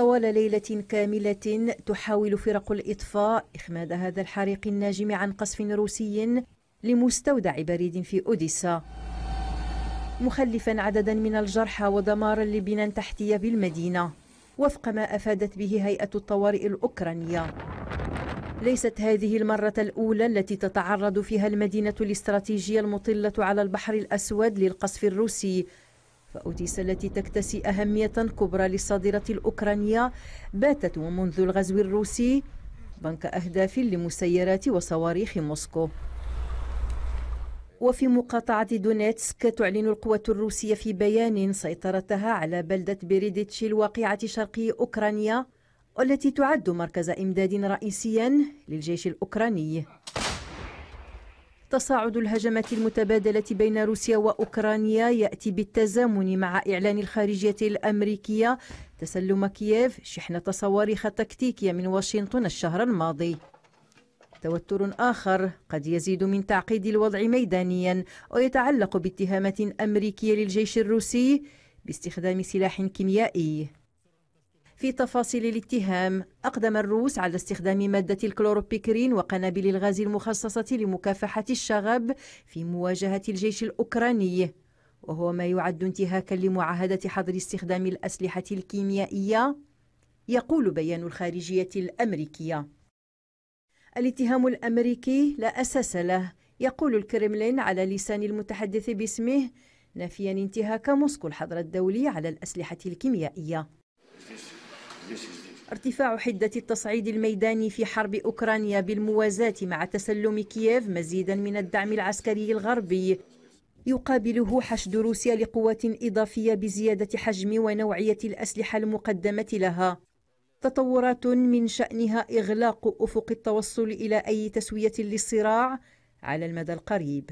طوال ليلة كاملة تحاول فرق الإطفاء إخماد هذا الحريق الناجم عن قصف روسي لمستودع بريد في أوديسا مخلفا عددا من الجرحى ودمارا لبنى تحتية بالمدينة وفق ما أفادت به هيئة الطوارئ الأوكرانية ليست هذه المرة الأولى التي تتعرض فيها المدينة الاستراتيجية المطلة على البحر الأسود للقصف الروسي فأوديسا التي تكتسي أهمية كبرى للصادرة الأوكرانية باتت منذ الغزو الروسي بنك أهداف لمسيرات وصواريخ موسكو وفي مقاطعة دونيتسك تعلن القوة الروسية في بيان سيطرتها على بلدة بريديتشي الواقعة شرقي أوكرانيا والتي تعد مركز إمداد رئيسيا للجيش الأوكراني تصاعد الهجمات المتبادلة بين روسيا وأوكرانيا يأتي بالتزامن مع إعلان الخارجية الأمريكية تسلم كييف شحنة صواريخ تكتيكية من واشنطن الشهر الماضي توتر آخر قد يزيد من تعقيد الوضع ميدانيا ويتعلق باتهامات أمريكية للجيش الروسي باستخدام سلاح كيميائي في تفاصيل الاتهام أقدم الروس على استخدام مادة الكلوروبيكرين وقنابل الغاز المخصصة لمكافحة الشغب في مواجهة الجيش الأوكراني وهو ما يعد انتهاكا لمعاهدة حظر استخدام الأسلحة الكيميائية يقول بيان الخارجية الأمريكية الاتهام الأمريكي لا أساس له يقول الكرملين على لسان المتحدث باسمه نفيا انتهاك موسكو الحظر الدولي على الأسلحة الكيميائية ارتفاع حدة التصعيد الميداني في حرب أوكرانيا بالموازاة مع تسلم كييف مزيدا من الدعم العسكري الغربي يقابله حشد روسيا لقوات إضافية بزيادة حجم ونوعية الأسلحة المقدمة لها تطورات من شأنها إغلاق أفق التوصل إلى أي تسوية للصراع على المدى القريب